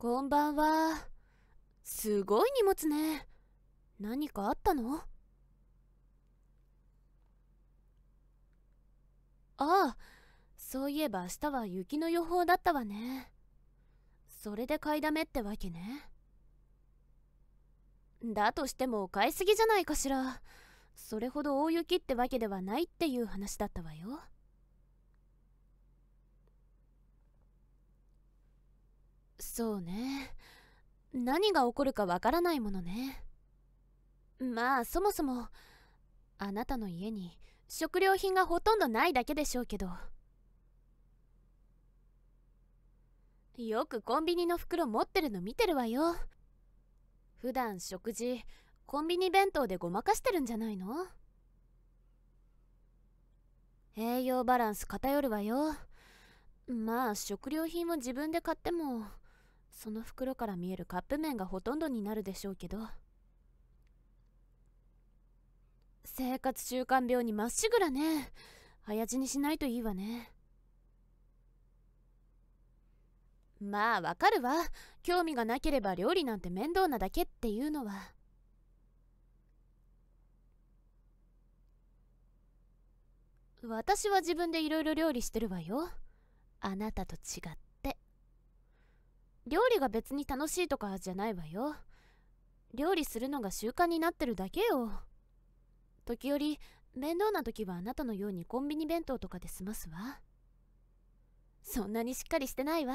こんばんは。すごい荷物ね。何かあったのああ、そういえば明日は雪の予報だったわね。それで買いだめってわけね。だとしても買いすぎじゃないかしら。それほど大雪ってわけではないっていう話だったわよ。そうね何が起こるかわからないものねまあそもそもあなたの家に食料品がほとんどないだけでしょうけどよくコンビニの袋持ってるの見てるわよ普段食事コンビニ弁当でごまかしてるんじゃないの栄養バランス偏るわよまあ食料品を自分で買ってもその袋から見えるカップ麺がほとんどになるでしょうけど生活習慣病にまっしぐらね早死にしないといいわねまあわかるわ興味がなければ料理なんて面倒なだけっていうのは私は自分でいろいろ料理してるわよあなたと違って。料理が別に楽しいとかじゃないわよ料理するのが習慣になってるだけよ時折面倒な時はあなたのようにコンビニ弁当とかで済ますわそんなにしっかりしてないわ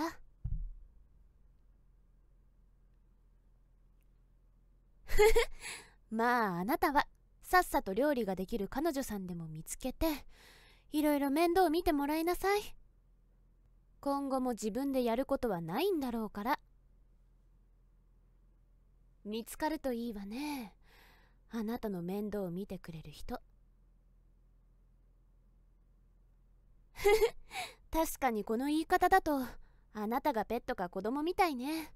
まああなたはさっさと料理ができる彼女さんでも見つけていろいろ面倒見てもらいなさい今後も自分でやることはないんだろうから見つかるといいわねあなたの面倒を見てくれる人 確かにこの言い方だとあなたがペットか子供みたいね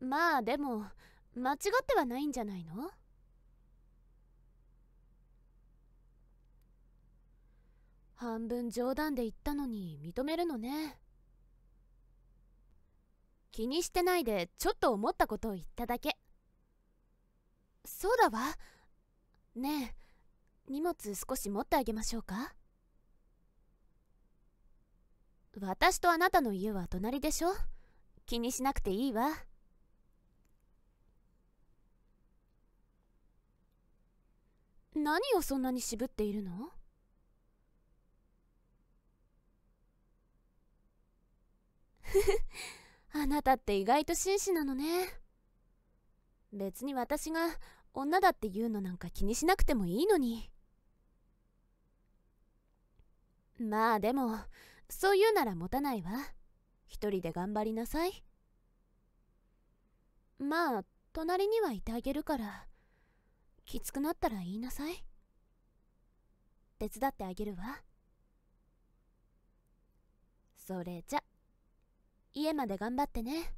まあでも間違ってはないんじゃないの半分冗談で言ったのに認めるのね気にしてないでちょっと思ったことを言っただけそうだわねえ荷物少し持ってあげましょうか私とあなたの家は隣でしょ気にしなくていいわ何をそんなに渋っているの あなたって意外と紳士なのね別に私が女だって言うのなんか気にしなくてもいいのにまあでもそう言うなら持たないわ一人で頑張りなさいまあ隣にはいてあげるからきつくなったら言いなさい手伝ってあげるわそれじゃ家まで頑張ってね。